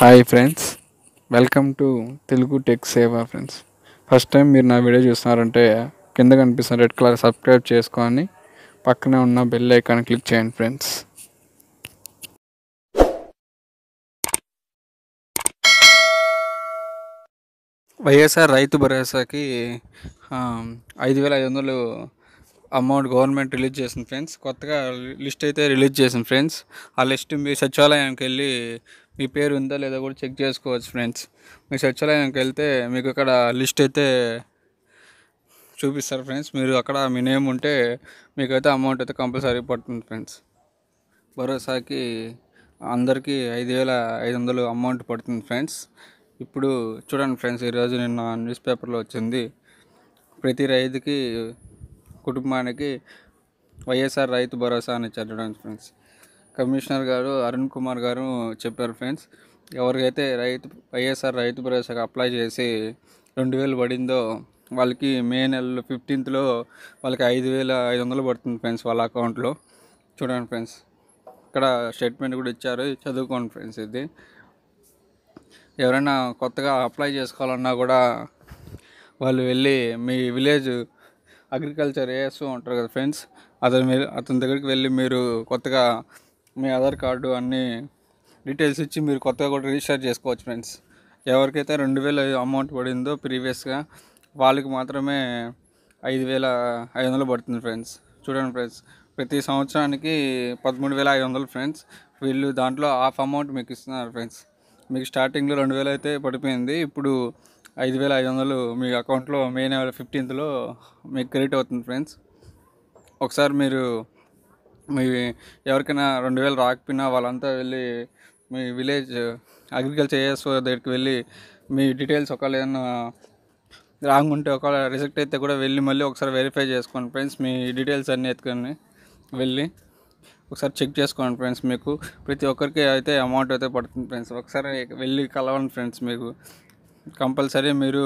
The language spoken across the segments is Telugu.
hi friends welcome to Telugu tech Seva friends first time మీరు నా వీడియో చూస్తున్నారంటే కింద కనిపిస్తున్న రెడ్ కలర్ సబ్స్క్రైబ్ చేసుకొని పక్కనే ఉన్న బెల్ ఐకాన్ క్లిక్ చేయండి ఫ్రెండ్స్ వైఎస్ఆర్ రైతు భరోసాకి ఐదు వేల ఐదు వందలు అమౌంట్ గవర్నమెంట్ రిలీజ్ చేసింది ఫ్రెండ్స్ కొత్తగా లిస్ట్ అయితే రిలీజ్ చేసింది ఫ్రెండ్స్ ఆ లిస్ట్ మీ సచివాలయానికి వెళ్ళి మీ పేరు ఉందా లేదా కూడా చెక్ చేసుకోవచ్చు ఫ్రెండ్స్ మీ సచివాలయానికి వెళ్తే మీకు ఇక్కడ లిస్ట్ అయితే చూపిస్తారు ఫ్రెండ్స్ మీరు అక్కడ మీ నేమ్ ఉంటే మీకైతే అమౌంట్ అయితే కంపల్సరీ పడుతుంది ఫ్రెండ్స్ భరోసాకి అందరికీ ఐదు వేల ఐదు వందలు అమౌంట్ పడుతుంది ఫ్రెండ్స్ ఇప్పుడు చూడండి ఫ్రెండ్స్ ఈరోజు నిన్న న్యూస్ పేపర్లో వచ్చింది ప్రతి రైతుకి కుటుంబానికి వైఎస్ఆర్ రైతు భరోసా అని చదవడం ఫ్రెండ్స్ కమిషనర్ గారు అరుణ్ కుమార్ గారు చెప్పారు ఫ్రెండ్స్ ఎవరికైతే రైతు వైఎస్ఆర్ రైతు భరోసాకి అప్లై చేసి రెండు వేలు పడిందో వాళ్ళకి మే నెలలో ఫిఫ్టీన్త్లో వాళ్ళకి ఐదు వేల ఐదు వందలు పడుతుంది ఫ్రెండ్స్ వాళ్ళ అకౌంట్లో చూడండి ఫ్రెండ్స్ ఇక్కడ స్టేట్మెంట్ కూడా ఇచ్చారు చదువుకోండి ఫ్రెండ్స్ ఇది ఎవరైనా కొత్తగా అప్లై చేసుకోవాలన్నా కూడా వాళ్ళు వెళ్ళి మీ విలేజ్ అగ్రికల్చర్ ఏఎస్ ఉంటారు కదా ఫ్రెండ్స్ అతను మీరు అతని దగ్గరికి వెళ్ళి మీరు కొత్తగా మీ ఆధార్ కార్డు అన్నీ డీటెయిల్స్ ఇచ్చి మీరు కొత్తగా కూడా రిజిస్టర్ చేసుకోవచ్చు ఫ్రెండ్స్ ఎవరికైతే రెండు వేల అమౌంట్ పడిందో ప్రీవియస్గా వాళ్ళకి మాత్రమే ఐదు వేల ఐదు వందలు పడుతుంది ఫ్రెండ్స్ చూడండి ఫ్రెండ్స్ ప్రతి సంవత్సరానికి పదమూడు వేల ఐదు వందలు ఫ్రెండ్స్ వీళ్ళు దాంట్లో హాఫ్ అమౌంట్ మీకు ఇస్తున్నారు ఫ్రెండ్స్ మీకు స్టార్టింగ్లో రెండు వేలు అయితే పడిపోయింది ఇప్పుడు ఐదు వేల ఐదు వందలు మీ అకౌంట్లో మే నెల ఫిఫ్టీన్త్లో మీకు క్రెడిట్ అవుతుంది ఫ్రెండ్స్ ఒకసారి మీరు మీ ఎవరికైనా రెండు వేలు రాకపోయినా వాళ్ళంతా వెళ్ళి మీ విలేజ్ అగ్రికల్చర్ ఏఎస్ఓ దగ్గరికి వెళ్ళి మీ డీటెయిల్స్ ఒకవేళ ఏదైనా రాంగ్ ఉంటే ఒకవేళ రిజెక్ట్ అయితే కూడా వెళ్ళి మళ్ళీ ఒకసారి వెరిఫై చేసుకోండి ఫ్రెండ్స్ మీ డీటెయిల్స్ అన్నీ ఎత్తుకొని వెళ్ళి ఒకసారి చెక్ చేసుకోండి ఫ్రెండ్స్ మీకు ప్రతి ఒక్కరికి అయితే అమౌంట్ అయితే పడుతుంది ఫ్రెండ్స్ ఒకసారి వెళ్ళి కలవండి ఫ్రెండ్స్ మీకు కంపల్సరీ మీరు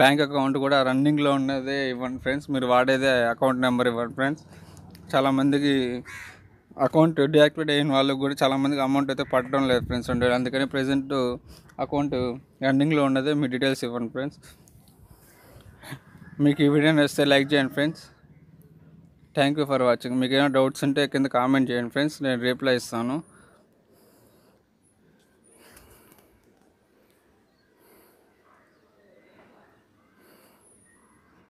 బ్యాంక్ అకౌంట్ కూడా రన్నింగ్లో ఉన్నదే ఇవ్వండి ఫ్రెండ్స్ మీరు వాడేదే అకౌంట్ నెంబర్ ఇవ్వండి ఫ్రెండ్స్ చాలామందికి అకౌంట్ డియాక్టివేట్ అయిన వాళ్ళకి కూడా చాలామందికి అమౌంట్ అయితే పట్టడం లేదు ఫ్రెండ్స్ ఉండేది అందుకని ప్రజెంట్ అకౌంట్ రన్నింగ్లో ఉన్నదే మీ డీటెయిల్స్ ఇవ్వండి ఫ్రెండ్స్ మీకు ఈ వీడియో నచ్చితే లైక్ చేయండి friends thank you for watching మీకు ఏమైనా డౌట్స్ ఉంటే కింద కామెంట్ చేయండి ఫ్రెండ్స్ నేను రిప్లై ఇస్తాను